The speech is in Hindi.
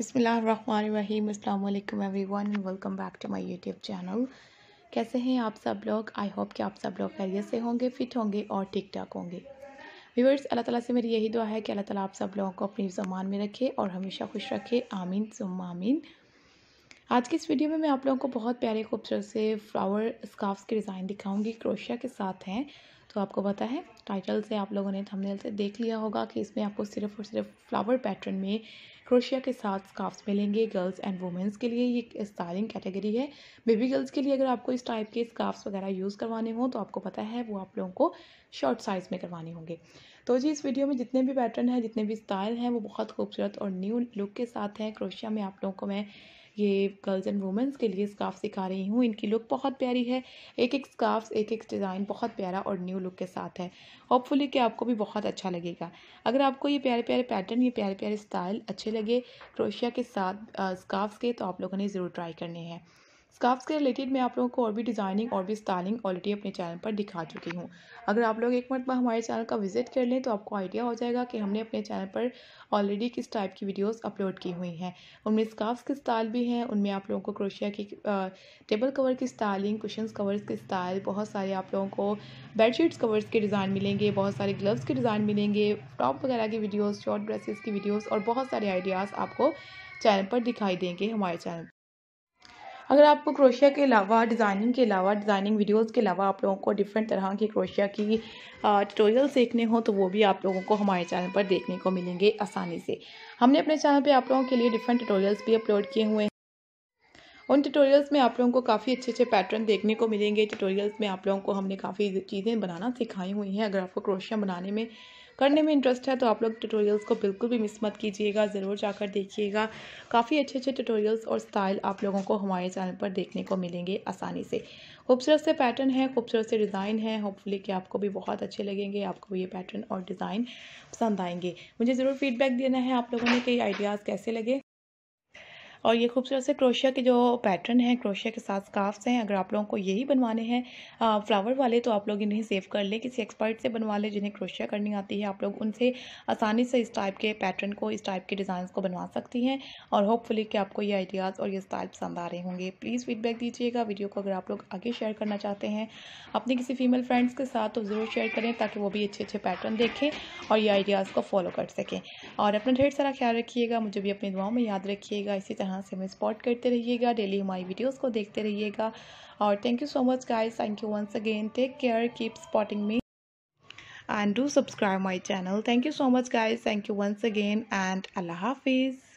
अस्सलाम वालेकुम everyone and welcome back to my YouTube channel कैसे हैं आप सब लोग आई होप कि आप सब लोग खैरियत से होंगे फिट होंगे और ठीक ठाक होंगे व्यूवर्स अल्लाह ताला से मेरी यही दुआ है कि अल्लाह ताला आप सब लोगों को अपनी जमान में रखे और हमेशा खुश रखे आमीन सुम आमीन आज की इस वीडियो में मैं आप लोगों को बहुत प्यारे खूबसूरत से फ्लावर स्काफ्स के डिज़ाइन दिखाऊंगी क्रोशिया के साथ हैं तो आपको पता है टाइटल से आप लोगों ने थंबनेल से देख लिया होगा कि इसमें आपको सिर्फ और सिर्फ फ्लावर पैटर्न में क्रोशिया के साथ स्काफ्स मिलेंगे गर्ल्स एंड वुमेंस के लिए ये स्टाइलिंग कैटेगरी है बेबी गर्ल्स के लिए अगर आपको इस टाइप के स्काफ्स वगैरह यूज़ करवाने हों तो आपको पता है वो आप लोगों को शॉर्ट साइज़ में करवाने होंगे तो जी इस वीडियो में जितने भी पैटर्न हैं जितने भी स्टाइल हैं वो बहुत खूबसूरत और न्यू लुक के साथ हैं क्रोशिया में आप लोगों को मैं ये गर्ल्स एंड वुमेंस के लिए स्काफ सिखा रही हूँ इनकी लुक बहुत प्यारी है एक एक स्काफ एक एक डिज़ाइन बहुत प्यारा और न्यू लुक के साथ है होपफुली कि आपको भी बहुत अच्छा लगेगा अगर आपको ये प्यारे प्यारे पैटर्न ये प्यारे प्यारे स्टाइल अच्छे लगे क्रोशिया के साथ स्काफ्स के तो आप लोगों ने ज़रूर ट्राई करने हैं स्काफ्स के रिलेटेड मैं आप लोगों को और भी डिज़ाइनिंग और भी स्टाइलिंग ऑलरेडी अपने चैनल पर दिखा चुकी हूँ अगर आप लोग एक मरतबा हमारे चैनल का विजिट कर लें तो आपको आइडिया हो जाएगा कि हमने अपने चैनल पर ऑलरेडी किस टाइप की वीडियोस अपलोड की हुई हैं उनमें स्काफ्स के स्टाइल भी हैं उनमें आप लोगों को क्रोशिया की टेबल कवर की स्टाइलिंग कुशन कवर्स के स्टाइल बहुत सारे आप लोगों को बेडशीट्स कवर्स के डिज़ाइन मिलेंगे बहुत सारे ग्लव्स के डिज़ाइन मिलेंगे टॉप वगैरह की वीडियोज़ शॉर्ट ड्रेसेस की वीडियोज़ और बहुत सारे आइडियाज़ आपको चैनल पर दिखाई देंगे हमारे चैनल अगर आपको क्रोशिया के अलावा डिज़ाइनिंग के अलावा डिज़ाइनिंग वीडियोस के अलावा आप लोगों को डिफरेंट तरह की क्रोशिया की ट्यूटोरियल सीखने हो तो वो भी आप लोगों को हमारे चैनल पर देखने को मिलेंगे आसानी से हमने अपने चैनल पर आप लोगों के लिए डिफरेंट ट्यूटोरियल्स भी अपलोड किए हुए हैं उन ट्यूटोरियल्स में आप लोगों को काफ़ी अच्छे अच्छे पैटर्न देखने को मिलेंगे ट्यूटोरियल्स में आप लोगों को हमने काफ़ी चीज़ें बनाना सिखाई हुई हैं अगर आपको क्रोशिया बनाने में करने में इंटरेस्ट है तो आप लोग ट्यूटोरियल्स को बिल्कुल भी मिस मत कीजिएगा ज़रूर जाकर देखिएगा काफ़ी अच्छे अच्छे ट्यूटोरियल्स और स्टाइल आप लोगों को हमारे चैनल पर देखने को मिलेंगे आसानी से खूबसूरत से पैटर्न है खूबसूरत से डिज़ाइन है होपफुली कि आपको भी बहुत अच्छे लगेंगे आपको ये पैटर्न और डिज़ाइन पसंद आएंगे मुझे ज़रूर फीडबैक देना है आप लोगों ने कई आइडियाज़ कैसे लगे और ये खूबसूरत से क्रोशिया के जो पैटर्न हैं क्रोशिया के साथ स्काफ्स हैं अगर आप लोगों को यही बनवाने हैं फ्लावर वाले तो आप लोग इन्हें सेव कर लें किसी एक्सपर्ट से बनवा लें जिन्हें क्रोशिया करनी आती है आप लोग उनसे आसानी से इस टाइप के पैटर्न को इस टाइप के डिज़ाइन को बनवा सकती हैं और होपफुली कि आपको ये आइडियाज़ और ये स्टाइल पसंद आ रहे होंगे प्लीज़ फीडबैक दीजिएगा वीडियो को अगर आप लोग आगे शेयर करना चाहते हैं अपने किसी फीमेल फ्रेंड्स के साथ तो ज़रूर शेयर करें ताकि वो भी अच्छे अच्छे पैटर्न देखें और ये आइडियाज़ को फॉलो कर सकें और अपना ढेर सारा ख्याल रखिएगा मुझे भी अपनी दुआओं में याद रखिएगा इसी तरह यहाँ से हमें सपोर्ट करते रहिएगा डेली हमारी वीडियोस को देखते रहिएगा और thank you so much guys thank you once again take care keep supporting me and do subscribe my channel thank you so much guys thank you once again and अल्लाह हाफिज़